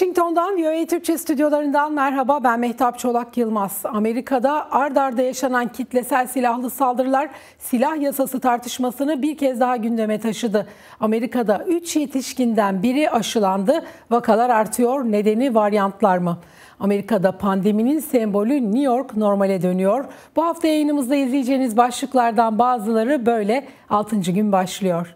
Washington'dan VOA e Türkçe stüdyolarından merhaba ben Mehtap Çolak Yılmaz. Amerika'da ard arda yaşanan kitlesel silahlı saldırılar silah yasası tartışmasını bir kez daha gündeme taşıdı. Amerika'da 3 yetişkinden biri aşılandı. Vakalar artıyor. Nedeni varyantlar mı? Amerika'da pandeminin sembolü New York normale dönüyor. Bu hafta yayınımızda izleyeceğiniz başlıklardan bazıları böyle 6. gün başlıyor.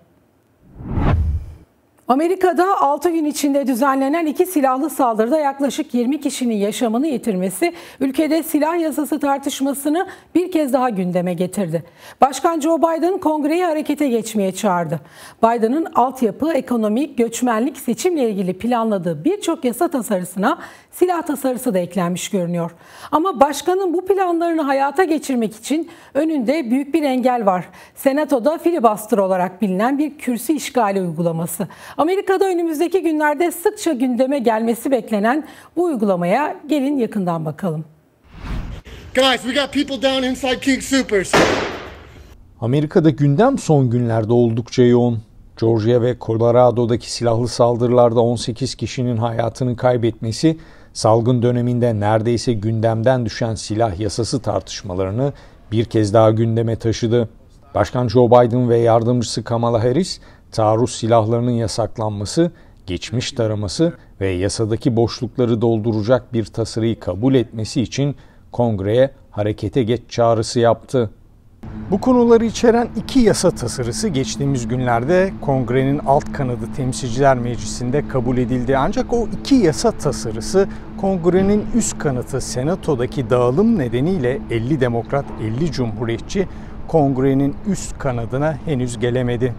Amerika'da 6 gün içinde düzenlenen iki silahlı saldırıda yaklaşık 20 kişinin yaşamını yitirmesi ülkede silah yasası tartışmasını bir kez daha gündeme getirdi. Başkan Joe Biden kongreyi harekete geçmeye çağırdı. Biden'ın altyapı, ekonomik, göçmenlik, seçimle ilgili planladığı birçok yasa tasarısına silah tasarısı da eklenmiş görünüyor. Ama başkanın bu planlarını hayata geçirmek için önünde büyük bir engel var. Senatoda filibuster olarak bilinen bir kürsü işgali uygulaması. Amerika'da önümüzdeki günlerde sıkça gündeme gelmesi beklenen bu uygulamaya gelin yakından bakalım. Guys, we got people down inside King Supers. Amerika'da gündem son günlerde oldukça yoğun. Georgia ve Colorado'daki silahlı saldırılarda 18 kişinin hayatını kaybetmesi, salgın döneminde neredeyse gündemden düşen silah yasası tartışmalarını bir kez daha gündeme taşıdı. Başkan Joe Biden ve yardımcısı Kamala Harris, taarruz silahlarının yasaklanması, geçmiş taraması ve yasadaki boşlukları dolduracak bir tasarıyı kabul etmesi için kongreye harekete geç çağrısı yaptı. Bu konuları içeren iki yasa tasarısı geçtiğimiz günlerde kongrenin alt kanadı Temsilciler Meclisi'nde kabul edildi. Ancak o iki yasa tasarısı kongrenin üst kanadı senatodaki dağılım nedeniyle 50 demokrat 50 cumhuriyetçi kongrenin üst kanadına henüz gelemedi.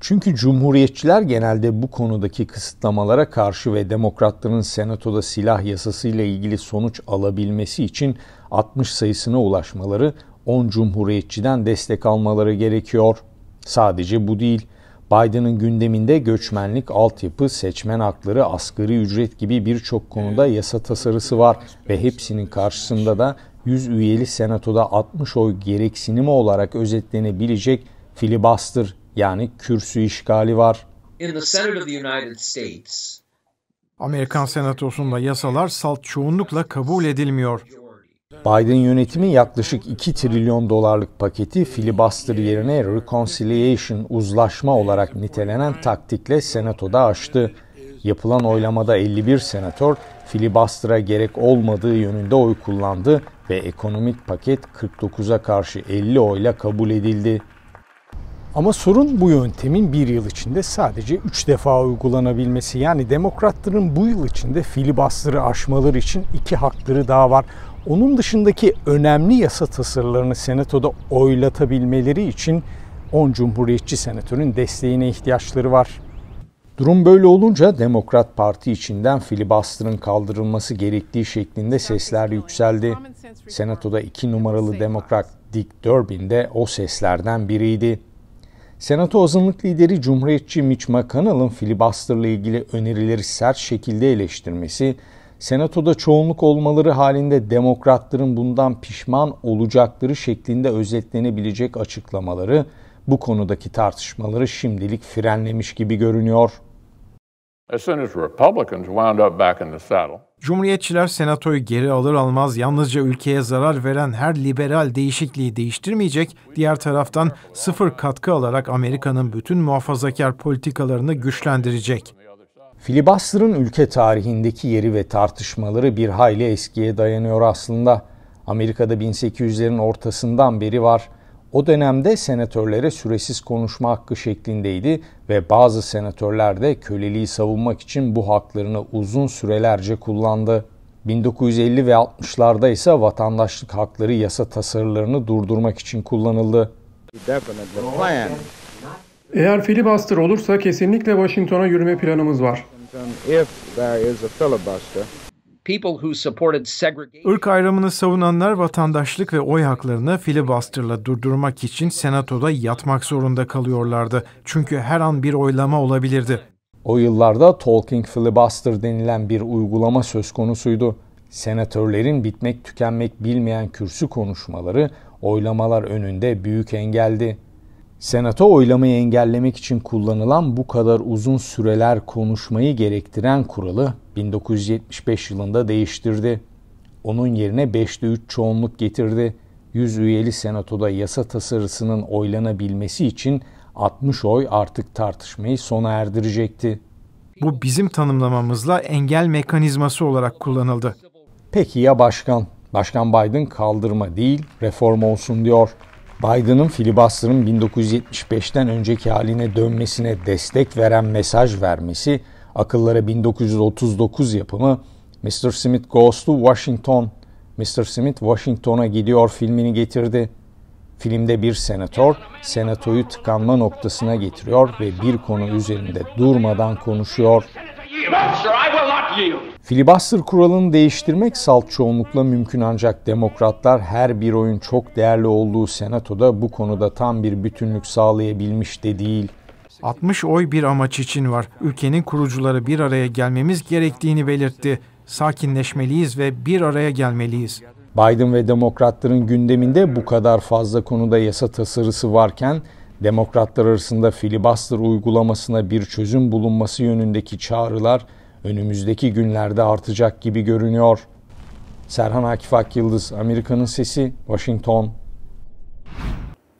Çünkü cumhuriyetçiler genelde bu konudaki kısıtlamalara karşı ve demokratların senatoda silah yasası ile ilgili sonuç alabilmesi için 60 sayısına ulaşmaları 10 cumhuriyetçiden destek almaları gerekiyor. Sadece bu değil. Biden'ın gündeminde göçmenlik, altyapı, seçmen hakları, asgari ücret gibi birçok konuda yasa tasarısı var ve hepsinin karşısında da 100 üyeli senatoda 60 oy gereksinimi olarak özetlenebilecek filibuster yani kürsü işgali var. Amerikan Senatosu'nda yasalar salt çoğunlukla kabul edilmiyor. Biden yönetimi yaklaşık 2 trilyon dolarlık paketi filibuster yerine reconciliation uzlaşma olarak nitelenen taktikle senatoda açtı. Yapılan oylamada 51 senatör filibuster'a gerek olmadığı yönünde oy kullandı ve ekonomik paket 49'a karşı 50 oyla kabul edildi. Ama sorun bu yöntemin bir yıl içinde sadece üç defa uygulanabilmesi. Yani demokratların bu yıl içinde filibastırı aşmaları için iki hakları daha var. Onun dışındaki önemli yasa tasarılarını senatoda oylatabilmeleri için 10 cumhuriyetçi senatörün desteğine ihtiyaçları var. Durum böyle olunca Demokrat Parti içinden filibastırın kaldırılması gerektiği şeklinde sesler yükseldi. Senatoda iki numaralı Demokrat Dick Durbin de o seslerden biriydi. Senato azınlık lideri Cumhuriyetçi Mitch McConnell'ın filibuster'la ilgili önerileri sert şekilde eleştirmesi, Senato'da çoğunluk olmaları halinde demokratların bundan pişman olacakları şeklinde özetlenebilecek açıklamaları bu konudaki tartışmaları şimdilik frenlemiş gibi görünüyor. As soon as Republicans wound up back in the saddle, Cumhuriyetçiler senatoyu geri alır almaz yalnızca ülkeye zarar veren her liberal değişikliği değiştirmeyecek, diğer taraftan sıfır katkı alarak Amerika'nın bütün muhafazakar politikalarını güçlendirecek. Filibuster'ın ülke tarihindeki yeri ve tartışmaları bir hayli eskiye dayanıyor aslında. Amerika'da 1800'lerin ortasından beri var. O dönemde senatörlere süresiz konuşma hakkı şeklindeydi ve bazı senatörler de köleliği savunmak için bu haklarını uzun sürelerce kullandı. 1950 ve 60'larda ise vatandaşlık hakları yasa tasarılarını durdurmak için kullanıldı. Eğer filibuster olursa kesinlikle Washington'a yürüme planımız var. Irk ayrımını savunanlar vatandaşlık ve oy haklarını filibustırla durdurmak için senatoda yatmak zorunda kalıyorlardı. Çünkü her an bir oylama olabilirdi. O yıllarda talking filibuster denilen bir uygulama söz konusuydu. Senatörlerin bitmek tükenmek bilmeyen kürsü konuşmaları oylamalar önünde büyük engeldi. Senato oylamayı engellemek için kullanılan bu kadar uzun süreler konuşmayı gerektiren kuralı 1975 yılında değiştirdi. Onun yerine 5'te 3 çoğunluk getirdi. 100 üyeli senatoda yasa tasarısının oylanabilmesi için 60 oy artık tartışmayı sona erdirecekti. Bu bizim tanımlamamızla engel mekanizması olarak kullanıldı. Peki ya başkan? Başkan Biden kaldırma değil reform olsun diyor. Biden'ın filibastırın 1975'ten önceki haline dönmesine destek veren mesaj vermesi akıllara 1939 yapımı Mr. Smith Goes to Washington, Mr. Smith Washington'a gidiyor filmini getirdi. Filmde bir senatör, senatoyu tıkanma noktasına getiriyor ve bir konu üzerinde durmadan konuşuyor yiyor. Filibuster kuralını değiştirmek salt çoğunlukla mümkün ancak demokratlar her bir oyun çok değerli olduğu senatoda bu konuda tam bir bütünlük sağlayabilmiş de değil. 60 oy bir amaç için var. Ülkenin kurucuları bir araya gelmemiz gerektiğini belirtti. Sakinleşmeliyiz ve bir araya gelmeliyiz. Biden ve demokratların gündeminde bu kadar fazla konuda yasa tasarısı varken demokratlar arasında filibuster uygulamasına bir çözüm bulunması yönündeki çağrılar önümüzdeki günlerde artacak gibi görünüyor. Serhan Akif Ak Yıldız, Amerika'nın Sesi, Washington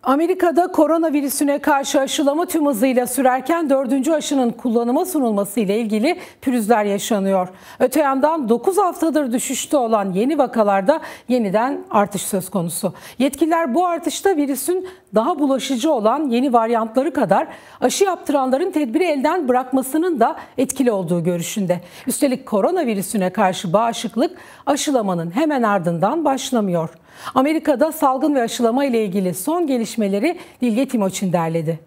Amerika'da koronavirüsüne karşı aşılama tüm hızıyla sürerken dördüncü aşının kullanıma sunulması ile ilgili pürüzler yaşanıyor. Öte yandan 9 haftadır düşüşte olan yeni vakalarda yeniden artış söz konusu. Yetkililer bu artışta virüsün daha bulaşıcı olan yeni varyantları kadar aşı yaptıranların tedbiri elden bırakmasının da etkili olduğu görüşünde. Üstelik koronavirüsüne karşı bağışıklık aşılamanın hemen ardından başlamıyor. Amerika'da salgın ve aşılama ile ilgili son gelişmeleri Dilge Timoçin derledi.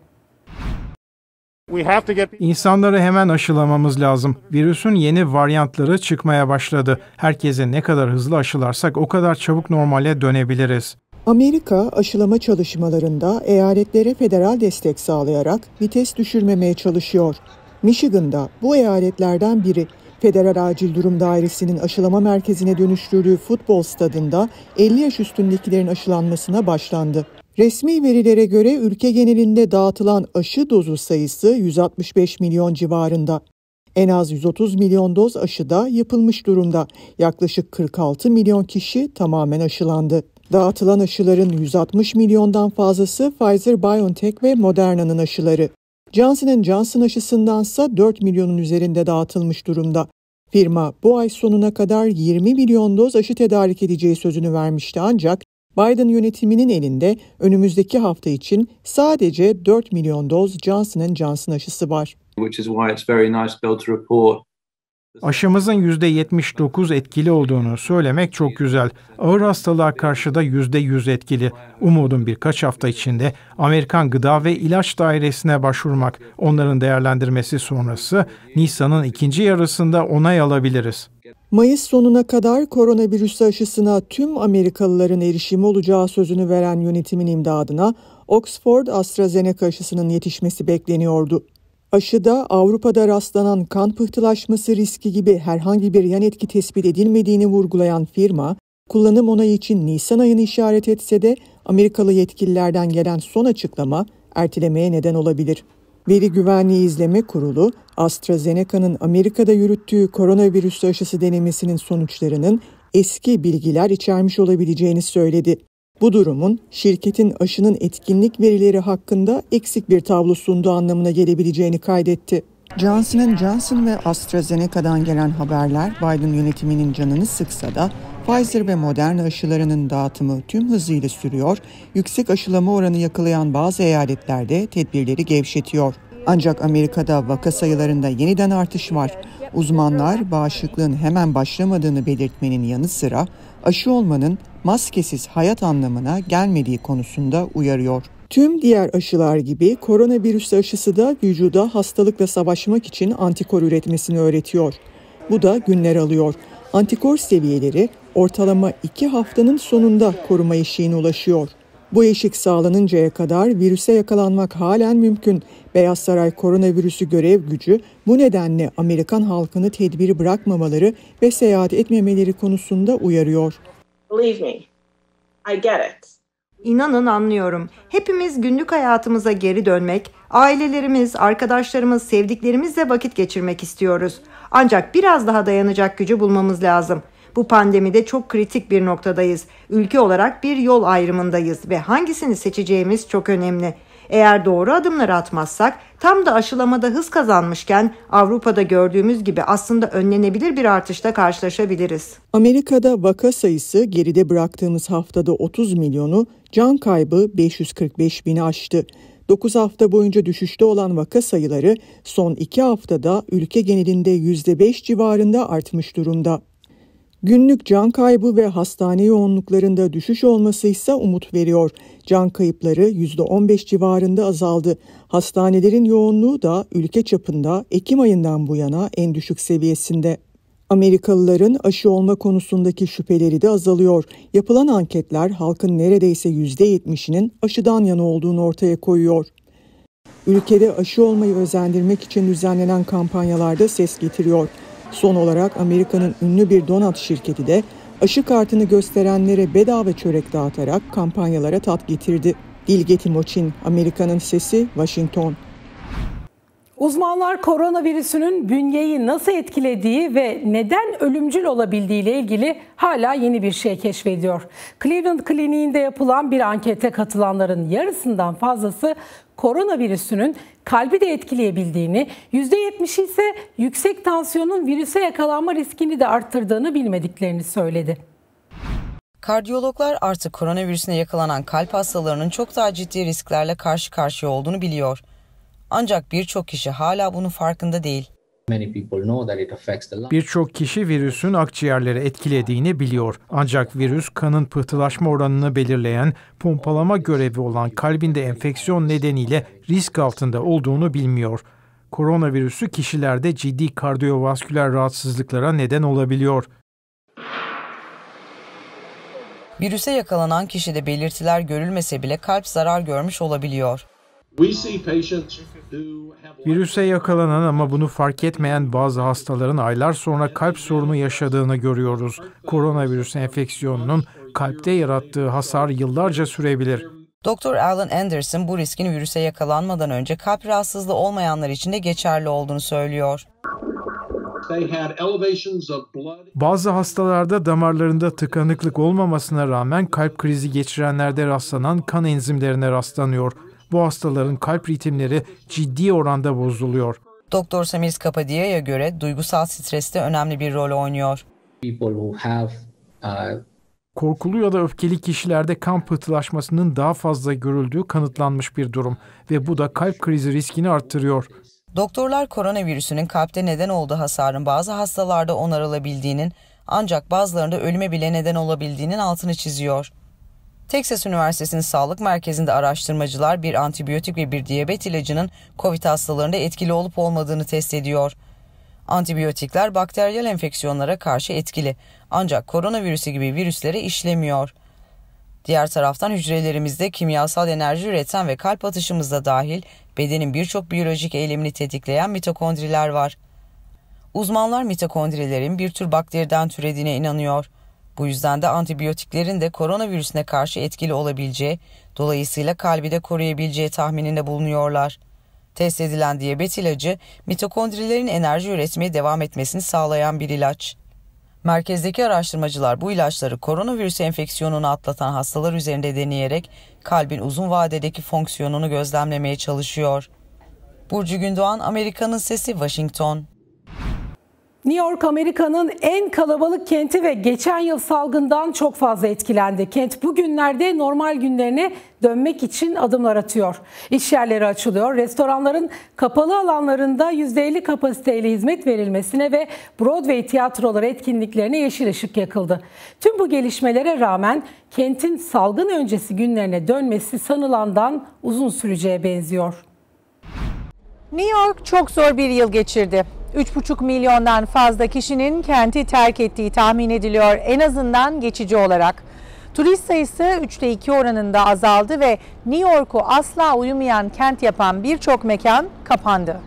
İnsanları hemen aşılamamız lazım. Virüsün yeni varyantları çıkmaya başladı. Herkese ne kadar hızlı aşılarsak o kadar çabuk normale dönebiliriz. Amerika aşılama çalışmalarında eyaletlere federal destek sağlayarak vites düşürmemeye çalışıyor. Michigan'da bu eyaletlerden biri Federal Acil Durum Dairesi'nin aşılama merkezine dönüştürdüğü futbol stadında 50 yaş üstündekilerin aşılanmasına başlandı. Resmi verilere göre ülke genelinde dağıtılan aşı dozu sayısı 165 milyon civarında. En az 130 milyon doz aşı da yapılmış durumda. Yaklaşık 46 milyon kişi tamamen aşılandı. Dağıtılan aşıların 160 milyondan fazlası Pfizer-BioNTech ve Moderna'nın aşıları. Johnson Johnson aşısındansa 4 milyonun üzerinde dağıtılmış durumda. Firma bu ay sonuna kadar 20 milyon doz aşı tedarik edeceği sözünü vermişti ancak Biden yönetiminin elinde önümüzdeki hafta için sadece 4 milyon doz Johnson Johnson aşısı var. Which is why it's very nice to be able to report Aşımızın %79 etkili olduğunu söylemek çok güzel. Ağır hastalığa karşı da %100 etkili. Umudum birkaç hafta içinde Amerikan Gıda ve İlaç Dairesi'ne başvurmak, onların değerlendirmesi sonrası Nisan'ın ikinci yarısında onay alabiliriz. Mayıs sonuna kadar koronavirüs aşısına tüm Amerikalıların erişimi olacağı sözünü veren yönetimin imdadına Oxford AstraZeneca aşısının yetişmesi bekleniyordu. Aşıda Avrupa'da rastlanan kan pıhtılaşması riski gibi herhangi bir yan etki tespit edilmediğini vurgulayan firma, kullanım onayı için Nisan ayını işaret etse de Amerikalı yetkililerden gelen son açıklama ertelemeye neden olabilir. Veri Güvenliği İzleme Kurulu, AstraZeneca'nın Amerika'da yürüttüğü koronavirüs aşısı denemesinin sonuçlarının eski bilgiler içermiş olabileceğini söyledi. Bu durumun şirketin aşının etkinlik verileri hakkında eksik bir tablo sunduğu anlamına gelebileceğini kaydetti. Johnson Johnson ve AstraZeneca'dan gelen haberler Biden yönetiminin canını sıksa da Pfizer ve Moderna aşılarının dağıtımı tüm hızıyla sürüyor, yüksek aşılama oranı yakalayan bazı eyaletlerde tedbirleri gevşetiyor. Ancak Amerika'da vaka sayılarında yeniden artış var. Uzmanlar bağışıklığın hemen başlamadığını belirtmenin yanı sıra aşı olmanın maskesiz hayat anlamına gelmediği konusunda uyarıyor. Tüm diğer aşılar gibi koronavirüs aşısı da vücuda hastalıkla savaşmak için antikor üretmesini öğretiyor. Bu da günler alıyor. Antikor seviyeleri ortalama 2 haftanın sonunda koruma eşiğine ulaşıyor. Bu eşik sağlanıncaya kadar virüse yakalanmak halen mümkün. Beyaz Saray koronavirüsü görev gücü bu nedenle Amerikan halkını tedbiri bırakmamaları ve seyahat etmemeleri konusunda uyarıyor. Believe me, I get it. İnanın anlıyorum. Hepimiz günlük hayatımıza geri dönmek, ailelerimiz, arkadaşlarımız, sevdiklerimizle vakit geçirmek istiyoruz. Ancak biraz daha dayanacak gücü bulmamız lazım. Bu pandemide çok kritik bir noktadayız. Ülke olarak bir yol ayrımındayız ve hangisini seçeceğimiz çok önemli. Eğer doğru adımları atmazsak tam da aşılamada hız kazanmışken Avrupa'da gördüğümüz gibi aslında önlenebilir bir artışla karşılaşabiliriz. Amerika'da vaka sayısı geride bıraktığımız haftada 30 milyonu, can kaybı 545 bini aştı. 9 hafta boyunca düşüşte olan vaka sayıları son 2 haftada ülke genelinde %5 civarında artmış durumda. Günlük can kaybı ve hastane yoğunluklarında düşüş olması ise umut veriyor. Can kayıpları %15 civarında azaldı. Hastanelerin yoğunluğu da ülke çapında Ekim ayından bu yana en düşük seviyesinde. Amerikalıların aşı olma konusundaki şüpheleri de azalıyor. Yapılan anketler halkın neredeyse %70'inin aşıdan yana olduğunu ortaya koyuyor. Ülkede aşı olmayı özendirmek için düzenlenen kampanyalarda ses getiriyor. Son olarak Amerika'nın ünlü bir donat şirketi de aşı kartını gösterenlere bedava çörek dağıtarak kampanyalara tat getirdi. Dilge Timoçin, Amerika'nın Sesi, Washington. Uzmanlar koronavirüsünün bünyeyi nasıl etkilediği ve neden ölümcül olabildiği ile ilgili hala yeni bir şey keşfediyor. Cleveland Kliniği'nde yapılan bir ankete katılanların yarısından fazlası koronavirüsünün kalbi de etkileyebildiğini, %70'i ise yüksek tansiyonun virüse yakalanma riskini de arttırdığını bilmediklerini söyledi. Kardiyologlar artık koronavirüsüne yakalanan kalp hastalarının çok daha ciddi risklerle karşı karşıya olduğunu biliyor. Ancak birçok kişi hala bunun farkında değil. Birçok kişi virüsün akciğerleri etkilediğini biliyor. Ancak virüs kanın pıhtılaşma oranını belirleyen, pompalama görevi olan kalbinde enfeksiyon nedeniyle risk altında olduğunu bilmiyor. Koronavirüsü kişilerde ciddi kardiyovasküler rahatsızlıklara neden olabiliyor. Virüse yakalanan kişide belirtiler görülmese bile kalp zarar görmüş olabiliyor. Virüse yakalanan ama bunu fark etmeyen bazı hastaların aylar sonra kalp sorunu yaşadığını görüyoruz. Koronavirüs enfeksiyonunun kalpte yarattığı hasar yıllarca sürebilir. Doktor Alan Anderson bu riskin virüse yakalanmadan önce kalp rahatsızlığı olmayanlar için de geçerli olduğunu söylüyor. Bazı hastalarda damarlarında tıkanıklık olmamasına rağmen kalp krizi geçirenlerde rastlanan kan enzimlerine rastlanıyor bu hastaların kalp ritimleri ciddi oranda bozuluyor. Doktor Samir Kapadiaya göre duygusal streste önemli bir rol oynuyor. Uh, Korkulu ya da öfkeli kişilerde kan pıhtılaşmasının daha fazla görüldüğü kanıtlanmış bir durum ve bu da kalp krizi riskini arttırıyor. Doktorlar koronavirüsünün kalpte neden olduğu hasarın bazı hastalarda onarılabildiğinin ancak bazılarında ölüme bile neden olabildiğinin altını çiziyor. Texas Üniversitesi'nin sağlık merkezinde araştırmacılar bir antibiyotik ve bir diyabet ilacının COVID hastalarında etkili olup olmadığını test ediyor. Antibiyotikler bakteriyel enfeksiyonlara karşı etkili ancak koronavirüsü gibi virüslere işlemiyor. Diğer taraftan hücrelerimizde kimyasal enerji üreten ve kalp atışımızda dahil bedenin birçok biyolojik eylemini tetikleyen mitokondriler var. Uzmanlar mitokondrilerin bir tür bakteriden türediğine inanıyor. Bu yüzden de antibiyotiklerin de koronavirüsüne karşı etkili olabileceği, dolayısıyla kalbi de koruyabileceği tahmininde bulunuyorlar. Test edilen diyabet ilacı mitokondrilerin enerji üretmeye devam etmesini sağlayan bir ilaç. Merkezdeki araştırmacılar bu ilaçları koronavirüs enfeksiyonunu atlatan hastalar üzerinde deneyerek kalbin uzun vadedeki fonksiyonunu gözlemlemeye çalışıyor. Burcu Gündoğan, Amerika'nın Sesi, Washington. New York Amerika'nın en kalabalık kenti ve geçen yıl salgından çok fazla etkilendi. Kent bugünlerde normal günlerine dönmek için adımlar atıyor. İş yerleri açılıyor. Restoranların kapalı alanlarında %50 kapasiteyle hizmet verilmesine ve Broadway tiyatroları etkinliklerine yeşil ışık yakıldı. Tüm bu gelişmelere rağmen kentin salgın öncesi günlerine dönmesi sanılandan uzun süreceğe benziyor. New York çok zor bir yıl geçirdi. 3,5 milyondan fazla kişinin kenti terk ettiği tahmin ediliyor en azından geçici olarak. Turist sayısı 3'te 2 oranında azaldı ve New York'u asla uyumayan kent yapan birçok mekan kapandı.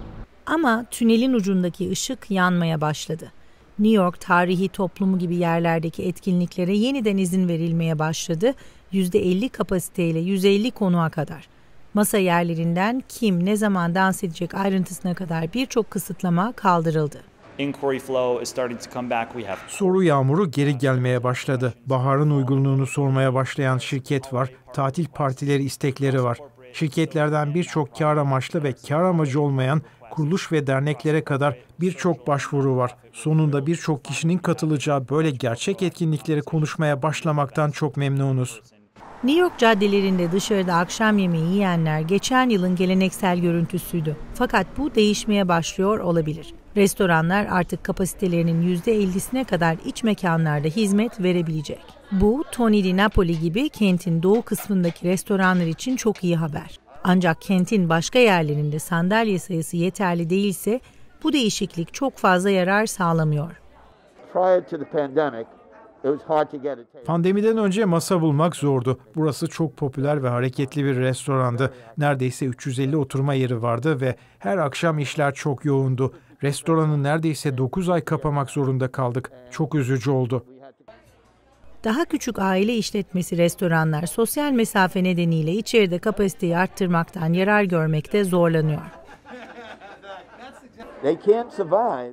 Ama tünelin ucundaki ışık yanmaya başladı. New York tarihi toplumu gibi yerlerdeki etkinliklere yeniden izin verilmeye başladı. %50 kapasiteyle 150 konuğa kadar. Masa yerlerinden kim ne zaman dans edecek ayrıntısına kadar birçok kısıtlama kaldırıldı. Soru yağmuru geri gelmeye başladı. Baharın uygunluğunu sormaya başlayan şirket var. Tatil partileri istekleri var. Şirketlerden birçok kar amaçlı ve kar amacı olmayan kuruluş ve derneklere kadar birçok başvuru var. Sonunda birçok kişinin katılacağı böyle gerçek etkinlikleri konuşmaya başlamaktan çok memnunuz. New York caddelerinde dışarıda akşam yemeği yiyenler geçen yılın geleneksel görüntüsüydü. Fakat bu değişmeye başlıyor olabilir. Restoranlar artık kapasitelerinin %50'sine kadar iç mekanlarda hizmet verebilecek. Bu Tony Di Napoli gibi kentin doğu kısmındaki restoranlar için çok iyi haber. Ancak kentin başka yerlerinde sandalye sayısı yeterli değilse bu değişiklik çok fazla yarar sağlamıyor. Prior to the pandemic, Pandemiden önce masa bulmak zordu. Burası çok popüler ve hareketli bir restorandı. Neredeyse 350 oturma yeri vardı ve her akşam işler çok yoğundu. Restoranı neredeyse 9 ay kapamak zorunda kaldık. Çok üzücü oldu. Daha küçük aile işletmesi restoranlar sosyal mesafe nedeniyle içeride kapasiteyi arttırmaktan yarar görmekte zorlanıyor.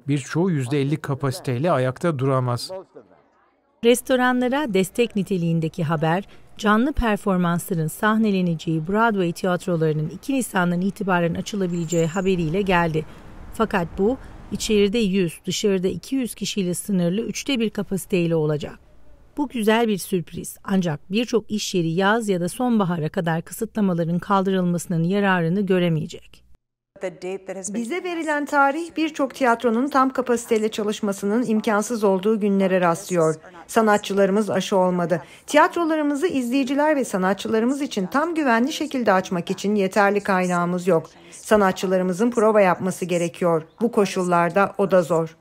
Birçoğu %50 kapasiteyle ayakta duramaz. Restoranlara destek niteliğindeki haber, canlı performansların sahneleneceği Broadway tiyatrolarının 2 Nisan'dan itibaren açılabileceği haberiyle geldi. Fakat bu, içeride 100, dışarıda 200 kişiyle sınırlı üçte bir kapasiteyle olacak. Bu güzel bir sürpriz ancak birçok iş yeri yaz ya da sonbahara kadar kısıtlamaların kaldırılmasının yararını göremeyecek. Bize verilen tarih birçok tiyatronun tam kapasiteyle çalışmasının imkansız olduğu günlere rastlıyor. Sanatçılarımız aşı olmadı. Tiyatrolarımızı izleyiciler ve sanatçılarımız için tam güvenli şekilde açmak için yeterli kaynağımız yok. Sanatçılarımızın prova yapması gerekiyor. Bu koşullarda o da zor.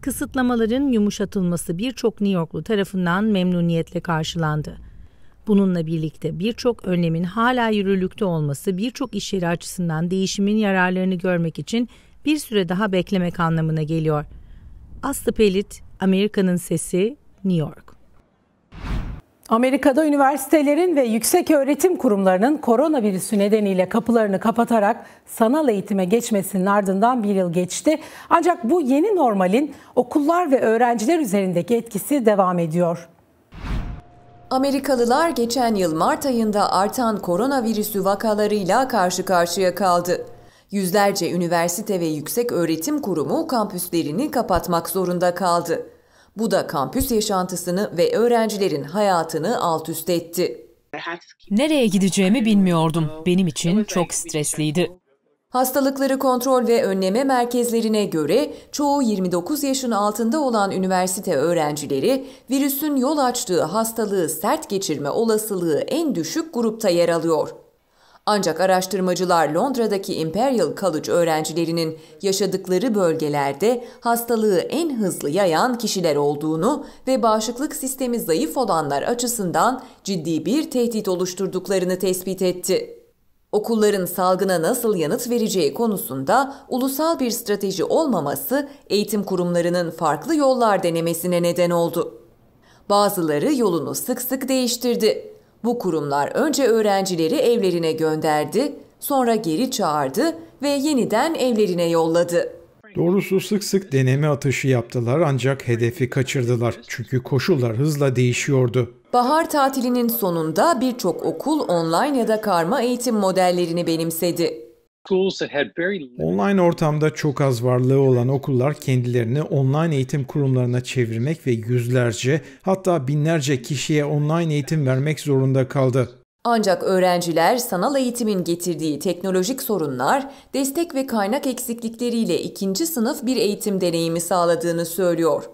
Kısıtlamaların yumuşatılması birçok New Yorklu tarafından memnuniyetle karşılandı. Bununla birlikte birçok önlemin hala yürürlükte olması birçok iş yeri açısından değişimin yararlarını görmek için bir süre daha beklemek anlamına geliyor. Aslı Pelit, Amerika'nın Sesi, New York. Amerika'da üniversitelerin ve yüksek öğretim kurumlarının koronavirüsü nedeniyle kapılarını kapatarak sanal eğitime geçmesinin ardından bir yıl geçti. Ancak bu yeni normalin okullar ve öğrenciler üzerindeki etkisi devam ediyor. Amerikalılar geçen yıl Mart ayında artan koronavirüsü vakalarıyla karşı karşıya kaldı. Yüzlerce üniversite ve yüksek öğretim kurumu kampüslerini kapatmak zorunda kaldı. Bu da kampüs yaşantısını ve öğrencilerin hayatını alt üst etti. Nereye gideceğimi bilmiyordum. Benim için çok stresliydi. Hastalıkları Kontrol ve Önleme Merkezlerine göre çoğu 29 yaşın altında olan üniversite öğrencileri virüsün yol açtığı hastalığı sert geçirme olasılığı en düşük grupta yer alıyor. Ancak araştırmacılar Londra'daki Imperial College öğrencilerinin yaşadıkları bölgelerde hastalığı en hızlı yayan kişiler olduğunu ve bağışıklık sistemi zayıf olanlar açısından ciddi bir tehdit oluşturduklarını tespit etti. Okulların salgına nasıl yanıt vereceği konusunda ulusal bir strateji olmaması eğitim kurumlarının farklı yollar denemesine neden oldu. Bazıları yolunu sık sık değiştirdi. Bu kurumlar önce öğrencileri evlerine gönderdi, sonra geri çağırdı ve yeniden evlerine yolladı. Doğrusu sık sık deneme atışı yaptılar ancak hedefi kaçırdılar. Çünkü koşullar hızla değişiyordu. Bahar tatilinin sonunda birçok okul online ya da karma eğitim modellerini benimsedi. Online ortamda çok az varlığı olan okullar kendilerini online eğitim kurumlarına çevirmek ve yüzlerce hatta binlerce kişiye online eğitim vermek zorunda kaldı. Ancak öğrenciler sanal eğitimin getirdiği teknolojik sorunlar, destek ve kaynak eksiklikleriyle ikinci sınıf bir eğitim deneyimi sağladığını söylüyor.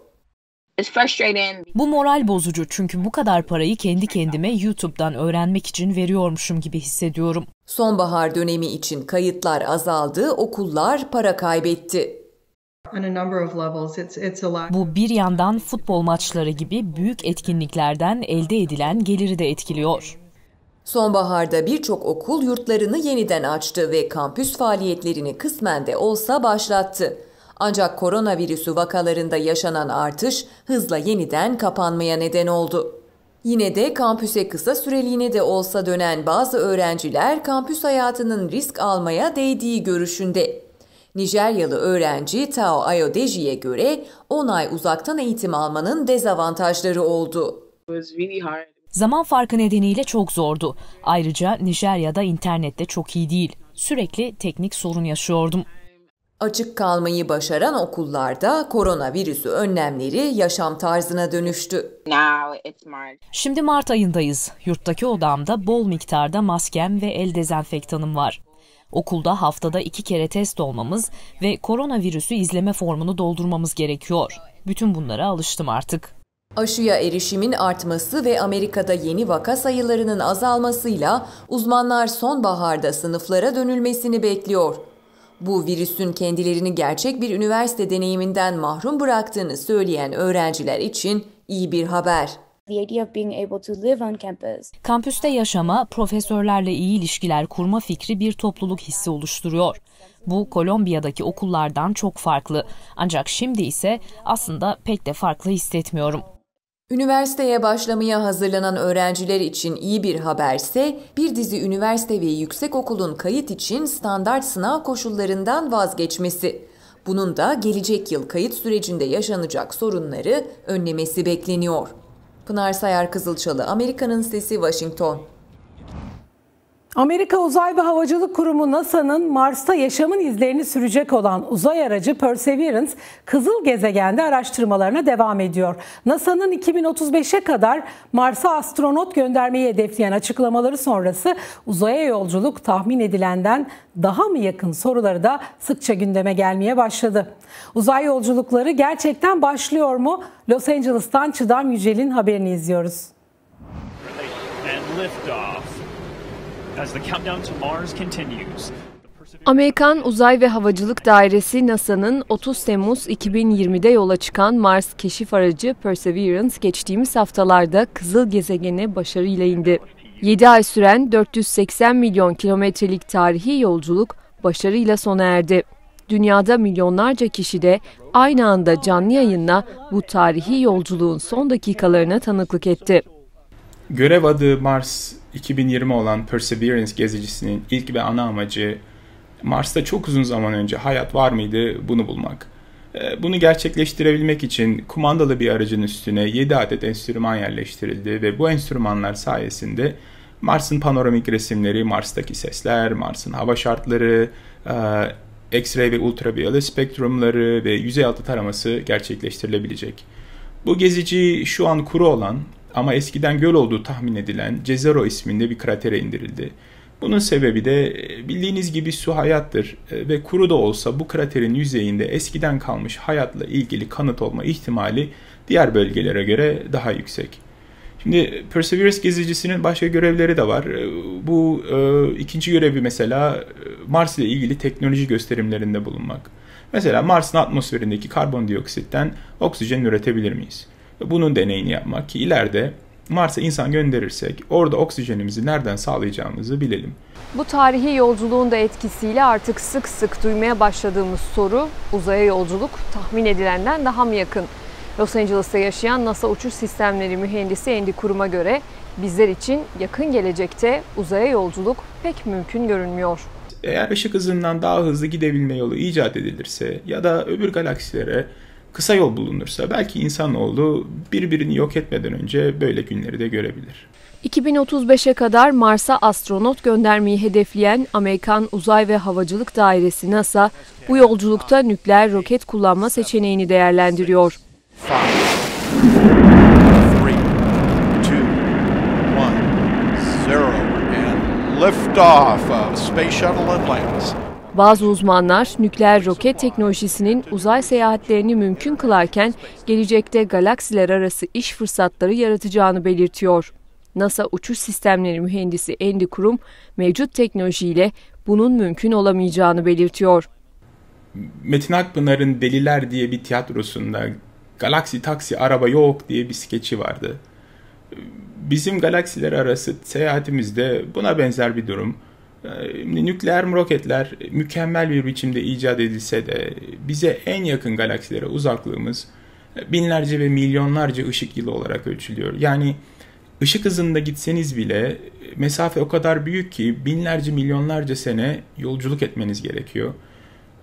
Bu moral bozucu çünkü bu kadar parayı kendi kendime YouTube'dan öğrenmek için veriyormuşum gibi hissediyorum. Sonbahar dönemi için kayıtlar azaldı, okullar para kaybetti. Bu bir yandan futbol maçları gibi büyük etkinliklerden elde edilen geliri de etkiliyor. Sonbaharda birçok okul yurtlarını yeniden açtı ve kampüs faaliyetlerini kısmen de olsa başlattı. Ancak koronavirüsü vakalarında yaşanan artış hızla yeniden kapanmaya neden oldu. Yine de kampüse kısa süreliğine de olsa dönen bazı öğrenciler kampüs hayatının risk almaya değdiği görüşünde. Nijeryalı öğrenci Tao Ayodeji'ye göre 10 ay uzaktan eğitim almanın dezavantajları oldu. Zaman farkı nedeniyle çok zordu. Ayrıca Nijerya'da internette çok iyi değil. Sürekli teknik sorun yaşıyordum. Açık kalmayı başaran okullarda koronavirüsü önlemleri yaşam tarzına dönüştü. Şimdi Mart ayındayız. Yurttaki odamda bol miktarda maskem ve el dezenfektanım var. Okulda haftada iki kere test olmamız ve koronavirüsü izleme formunu doldurmamız gerekiyor. Bütün bunlara alıştım artık. Aşıya erişimin artması ve Amerika'da yeni vaka sayılarının azalmasıyla uzmanlar sonbaharda sınıflara dönülmesini bekliyor. Bu virüsün kendilerini gerçek bir üniversite deneyiminden mahrum bıraktığını söyleyen öğrenciler için iyi bir haber. Kampüste yaşama, profesörlerle iyi ilişkiler kurma fikri bir topluluk hissi oluşturuyor. Bu Kolombiya'daki okullardan çok farklı. Ancak şimdi ise aslında pek de farklı hissetmiyorum. Üniversiteye başlamaya hazırlanan öğrenciler için iyi bir haberse bir dizi üniversite ve yüksekokulun kayıt için standart sınav koşullarından vazgeçmesi. Bunun da gelecek yıl kayıt sürecinde yaşanacak sorunları önlemesi bekleniyor. Pınar Sayar Kızılçalı, Amerika'nın Sesi, Washington. Amerika Uzay ve Havacılık Kurumu NASA'nın Mars'ta yaşamın izlerini sürecek olan uzay aracı Perseverance, kızıl gezegende araştırmalarına devam ediyor. NASA'nın 2035'e kadar Mars'a astronot göndermeyi hedefleyen açıklamaları sonrası uzaya yolculuk tahmin edilenden daha mı yakın soruları da sıkça gündeme gelmeye başladı. Uzay yolculukları gerçekten başlıyor mu? Los Angeles'tan Çıdam Yücel'in haberini izliyoruz. And lift off. Amerikan Uzay ve Havacılık Dairesi NASA'nın 30 Temmuz 2020'de yola çıkan Mars keşif aracı Perseverance geçtiğimiz haftalarda Kızıl Gezegen'e başarıyla indi. 7 ay süren 480 milyon kilometrelik tarihi yolculuk başarıyla sona erdi. Dünyada milyonlarca kişi de aynı anda canlı yayınla bu tarihi yolculuğun son dakikalarına tanıklık etti. Görev adı Mars 2020 olan Perseverance gezicisinin ilk ve ana amacı Mars'ta çok uzun zaman önce hayat var mıydı bunu bulmak. Ee, bunu gerçekleştirebilmek için kumandalı bir aracın üstüne 7 adet enstrüman yerleştirildi ve bu enstrümanlar sayesinde Mars'ın panoramik resimleri, Mars'taki sesler, Mars'ın hava şartları, e, X-ray ve ultraviyole spektrumları ve yüzey altı taraması gerçekleştirilebilecek. Bu gezici şu an kuru olan ama eskiden göl olduğu tahmin edilen Cezero isminde bir kratere indirildi. Bunun sebebi de e, bildiğiniz gibi su hayattır e, ve kuru da olsa bu kraterin yüzeyinde eskiden kalmış hayatla ilgili kanıt olma ihtimali diğer bölgelere göre daha yüksek. Şimdi e, Perseverance gezicisinin başka görevleri de var. Bu e, ikinci görevi mesela Mars ile ilgili teknoloji gösterimlerinde bulunmak. Mesela Mars'ın atmosferindeki karbondioksitten oksijen üretebilir miyiz? Bunun deneyini yapmak ki ileride Mars'a insan gönderirsek orada oksijenimizi nereden sağlayacağımızı bilelim. Bu tarihi yolculuğun da etkisiyle artık sık sık duymaya başladığımız soru uzaya yolculuk tahmin edilenden daha mı yakın? Los Angeles'ta yaşayan NASA Uçuş Sistemleri mühendisi Andy Kurum'a göre bizler için yakın gelecekte uzaya yolculuk pek mümkün görünmüyor. Eğer ışık hızından daha hızlı gidebilme yolu icat edilirse ya da öbür galaksilere kısa yol bulunursa belki insanoğlu birbirini yok etmeden önce böyle günleri de görebilir. 2035'e kadar Mars'a astronot göndermeyi hedefleyen Amerikan Uzay ve Havacılık Dairesi NASA bu yolculukta nükleer roket kullanma seçeneğini değerlendiriyor. Liftoff of Space Shuttle Atlantis. Bazı uzmanlar nükleer roket teknolojisinin uzay seyahatlerini mümkün kılarken gelecekte galaksiler arası iş fırsatları yaratacağını belirtiyor. NASA Uçuş Sistemleri Mühendisi Andy Kurum mevcut teknolojiyle bunun mümkün olamayacağını belirtiyor. Metin Akpınar'ın Deliler diye bir tiyatrosunda galaksi taksi araba yok diye bir skeçi vardı. Bizim galaksiler arası seyahatimizde buna benzer bir durum. Ee, nükleer roketler mükemmel bir biçimde icat edilse de bize en yakın galaksilere uzaklığımız e, binlerce ve milyonlarca ışık yılı olarak ölçülüyor. Yani ışık hızında gitseniz bile e, mesafe o kadar büyük ki binlerce milyonlarca sene yolculuk etmeniz gerekiyor.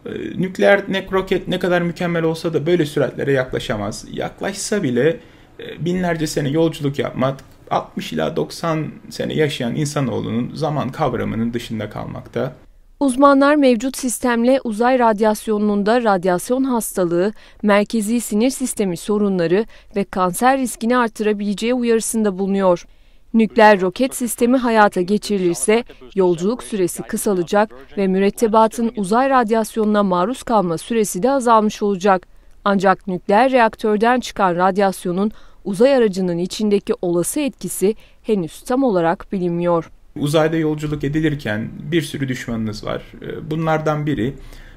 Ee, nükleer ne roket ne kadar mükemmel olsa da böyle süratlere yaklaşamaz. Yaklaşsa bile e, binlerce sene yolculuk yapmak 60 ila 90 sene yaşayan insanoğlunun zaman kavramının dışında kalmakta. Uzmanlar mevcut sistemle uzay radyasyonunun da radyasyon hastalığı, merkezi sinir sistemi sorunları ve kanser riskini artırabileceği uyarısında bulunuyor. Nükleer roket sistemi hayata geçirilirse yolculuk süresi kısalacak ve mürettebatın uzay radyasyonuna maruz kalma süresi de azalmış olacak. Ancak nükleer reaktörden çıkan radyasyonun uzay aracının içindeki olası etkisi henüz tam olarak bilinmiyor. Uzayda yolculuk edilirken bir sürü düşmanınız var. Ee, bunlardan biri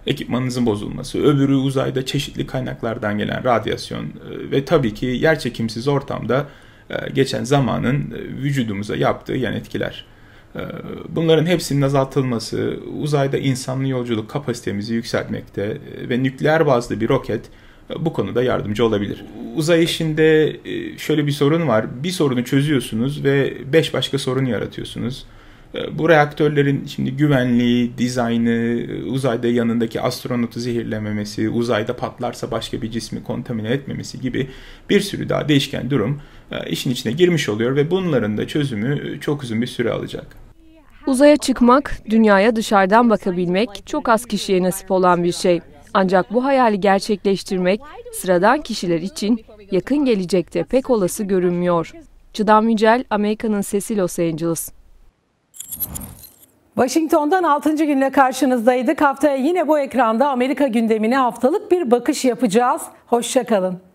ekipmanınızın bozulması, öbürü uzayda çeşitli kaynaklardan gelen radyasyon e, ve tabii ki yerçekimsiz ortamda e, geçen zamanın e, vücudumuza yaptığı yan etkiler. Ee, bunların hepsinin azaltılması uzayda insanlı yolculuk kapasitemizi yükseltmekte ve nükleer bazlı bir roket bu konuda yardımcı olabilir. Uzay işinde e, şöyle bir sorun var. Bir sorunu çözüyorsunuz ve beş başka sorun yaratıyorsunuz. E, bu reaktörlerin şimdi güvenliği, dizaynı, e, uzayda yanındaki astronotu zehirlememesi, uzayda patlarsa başka bir cismi kontamine etmemesi gibi bir sürü daha değişken durum işin içine girmiş oluyor ve bunların da çözümü çok uzun bir süre alacak. Uzaya çıkmak, dünyaya dışarıdan bakabilmek çok az kişiye nasip olan bir şey. Ancak bu hayali gerçekleştirmek sıradan kişiler için yakın gelecekte pek olası görünmüyor. Çıdam Yücel, Amerika'nın Sesi Los Angeles. Washington'dan 6. günle karşınızdaydık. Haftaya yine bu ekranda Amerika gündemine haftalık bir bakış yapacağız. Hoşçakalın.